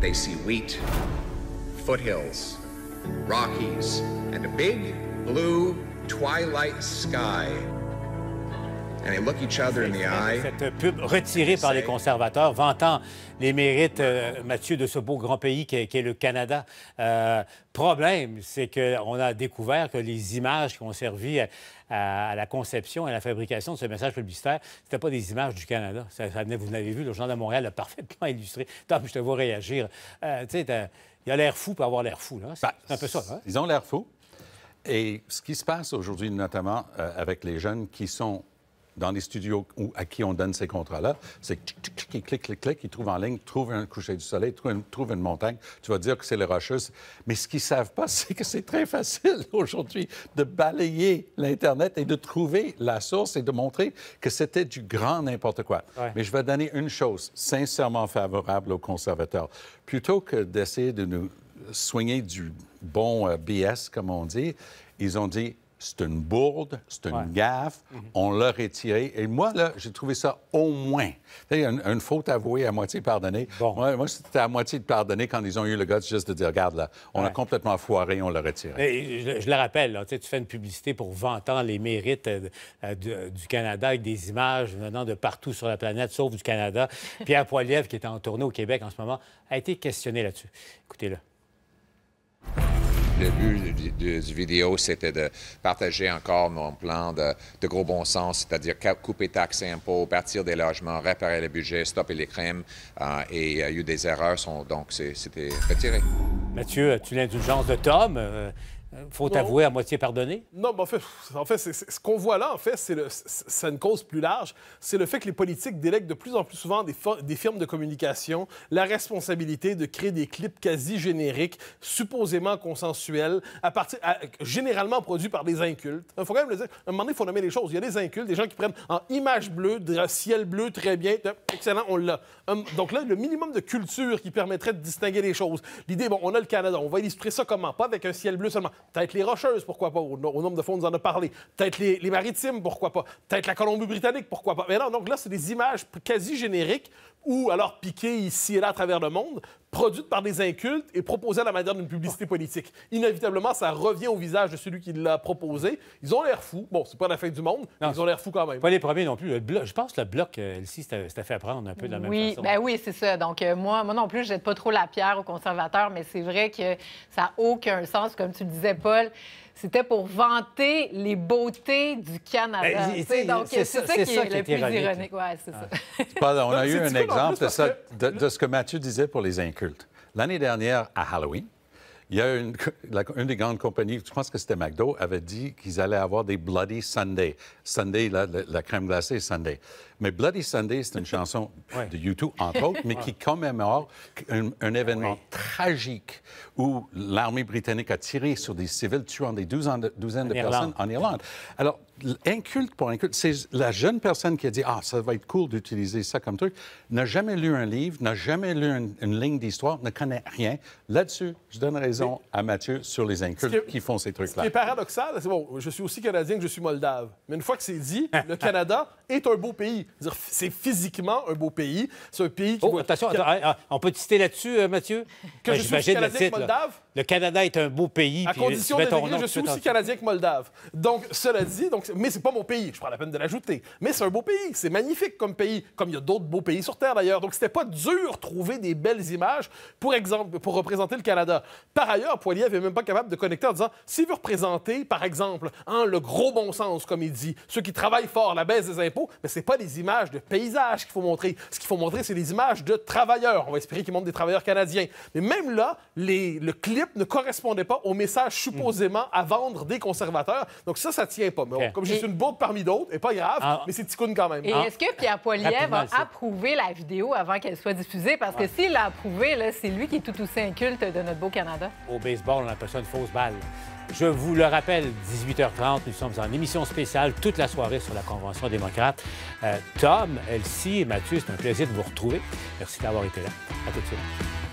They see wheat, foothills, Rockies, and a big blue twilight sky Cette pub retirée par les conservateurs, vantant les mérites, euh, Mathieu, de ce beau grand pays qu'est est le Canada. Euh, problème, c'est qu'on a découvert que les images qui ont servi à, la conception et à la fabrication de ce message publicitaire, c'était pas des images du Canada. vous l'avez vu, le journal de Montréal l'a parfaitement illustré. Tom, je te vois réagir. Euh, tu sais, il a l'air fou pour avoir l'air fou. Hein. Ben, c'est un peu ça. Hein? Ils ont l'air fou. Et ce qui se passe aujourd'hui, notamment avec les jeunes qui sont dans les studios où, à qui on donne ces contrats-là, c'est clic, clic, clic, clic, ils trouvent en ligne, trouvent un coucher du soleil, trouvent une, montagne, tu vas dire que c'est les Rocheuses. Mais ce qu'ils savent pas, c'est que c'est très facile aujourd'hui de balayer l'Internet et de trouver la source et de montrer que c'était du grand n'importe quoi. Mais je vais donner une chose sincèrement favorable aux conservateurs. Plutôt que d'essayer de nous soigner du bon euh, BS, comme on dit, ils ont dit c'est une bourde, c'est une gaffe, mhm. on l'a retiré. Et moi, là, j'ai trouvé ça au moins. Une, une, faute avouée à moitié pardonnée. Moi, c'était à moitié de pardonner quand ils ont eu le gars juste de dire, regarde, là, on a complètement foiré, on l'a retiré. je, le rappelle, là, tu fais une publicité pour vantant les mérites euh, euh, euh, du, Canada avec des images venant de partout sur la planète, sauf du Canada. Pierre Poilievre, qui est en tournée au Québec en ce moment, a été questionné là-dessus. Écoutez-le le but du, vidéo, c'était de partager encore mon plan de, gros bon sens, c'est-à-dire couper taxes et impôts, partir des logements, réparer le budget, stopper les crimes. Euh, et euh, il y a eu des erreurs, donc c'était retiré. Mathieu, as-tu l'indulgence de Tom? Euh, euh, faut avouer à moitié pardonné? Non, mais en fait, en fait ce qu'on voit là, en fait, c'est une cause plus large. C'est le fait que les politiques délèguent de plus en plus souvent des, des, firmes de communication la responsabilité de créer des clips quasi génériques, supposément consensuels, à partir, généralement produits par des incultes. Il faut quand même le dire. À un moment donné, il faut nommer les choses. Il y a des incultes, des gens qui prennent en image bleue, ciel bleu, très bien, excellent, on l'a. Hum, donc là, le minimum de culture qui permettrait de distinguer les choses. L'idée, bon, on a le Canada, on va illustrer ça comment? Pas avec un ciel bleu seulement peut-être les Rocheuses, pourquoi pas, au, nombre de fonds on en a parlé, peut-être les, les, Maritimes, pourquoi pas, peut-être la Colombie-Britannique, pourquoi pas. Mais non, donc là, c'est des images quasi génériques ou alors piquées ici et là à travers le monde produite par des incultes et proposée à la manière d'une publicité politique. Inévitablement, ça revient au visage de celui qui l'a proposé. Ils ont l'air fous. Bon, c'est pas la fin du monde, mais ils ont l'air fous quand même. Pas les premiers non plus. je pense que le bloc, euh, elle-ci, c'était fait apprendre un peu de la même oui, Ben oui, c'est ça. Donc, euh, moi, moi non plus, je pas trop la pierre aux conservateurs, mais c'est vrai que ça n'a aucun sens, comme tu le disais, Paul c'était pour vanter les beautés du Canada. Ben, c'est ça, qui est, le plus ironique. Ouais, ça. Ah. on a eu un exemple de, de, ce que Mathieu disait pour les incultes. L'année dernière, à Halloween, il y a une, une des grandes compagnies, je pense que c'était McDo, avait dit qu'ils allaient avoir des Bloody Sunday. Sunday, la, crème glacée Sunday. Mais Bloody Sunday, c'est une chanson de YouTube, entre autres, mais qui commémore un, un événement tragique où l'armée britannique a tiré sur des civils, tuant des douzaines de, de personnes en Irlande. Alors, inculte pour inculte, c'est la jeune personne qui a dit Ah, ça va être cool d'utiliser ça comme truc, n'a jamais lu un livre, n'a jamais lu une, une ligne d'histoire, ne connaît rien. Là-dessus, je donne raison à Mathieu sur les incultes qui, font ces trucs-là. Ce qui est paradoxal, c'est bon, je suis aussi Canadien que je suis Moldave. Mais une fois que c'est dit, le Canada est un beau pays. C'est physiquement un beau pays. C'est un pays qui. Oh, attention, hein, on peut te citer là-dessus, euh, Mathieu? Que je suis Canadien que Moldave? Le Canada est un beau pays. À puis, condition que je suis aussi Canadien que Moldave. Donc, cela dit, donc, mais c'est pas mon pays, je prends la peine de l'ajouter. Mais c'est un beau pays, c'est magnifique comme pays, comme il y a d'autres beaux pays sur Terre d'ailleurs. Donc, c'était pas dur trouver des belles images pour, exemple, pour représenter le Canada. Par par ailleurs, Poiliev n'est même pas capable de connecter en disant s'il veut représenter, par exemple, en hein, le gros bon sens, comme il dit, ceux qui travaillent fort, la baisse des impôts, mais c'est pas des images de paysages qu'il faut montrer. Ce qu'il faut montrer, c'est des images de travailleurs. On va espérer qu'ils montre des travailleurs canadiens. Mais même là, les, le clip ne correspondait pas au message supposément à vendre des conservateurs. Donc ça, ça tient pas. Mais comme j'ai une boucle parmi d'autres, et pas grave, ah. mais c'est ticoune quand même. Et ah. est-ce que Pierre Poiliev a approuvé la vidéo avant qu'elle soit diffusée? Parce que ah. s'il l'a approuvé, c'est lui qui est tout aussi inculte de notre beau Canada au baseball, on appelle ça une fausse balle. Je vous le rappelle, 18h30, nous sommes en émission spéciale toute la soirée sur la Convention démocrate. Euh, Tom, Elsie et Mathieu, c'est un plaisir de vous retrouver. Merci d'avoir été là. À tout de suite.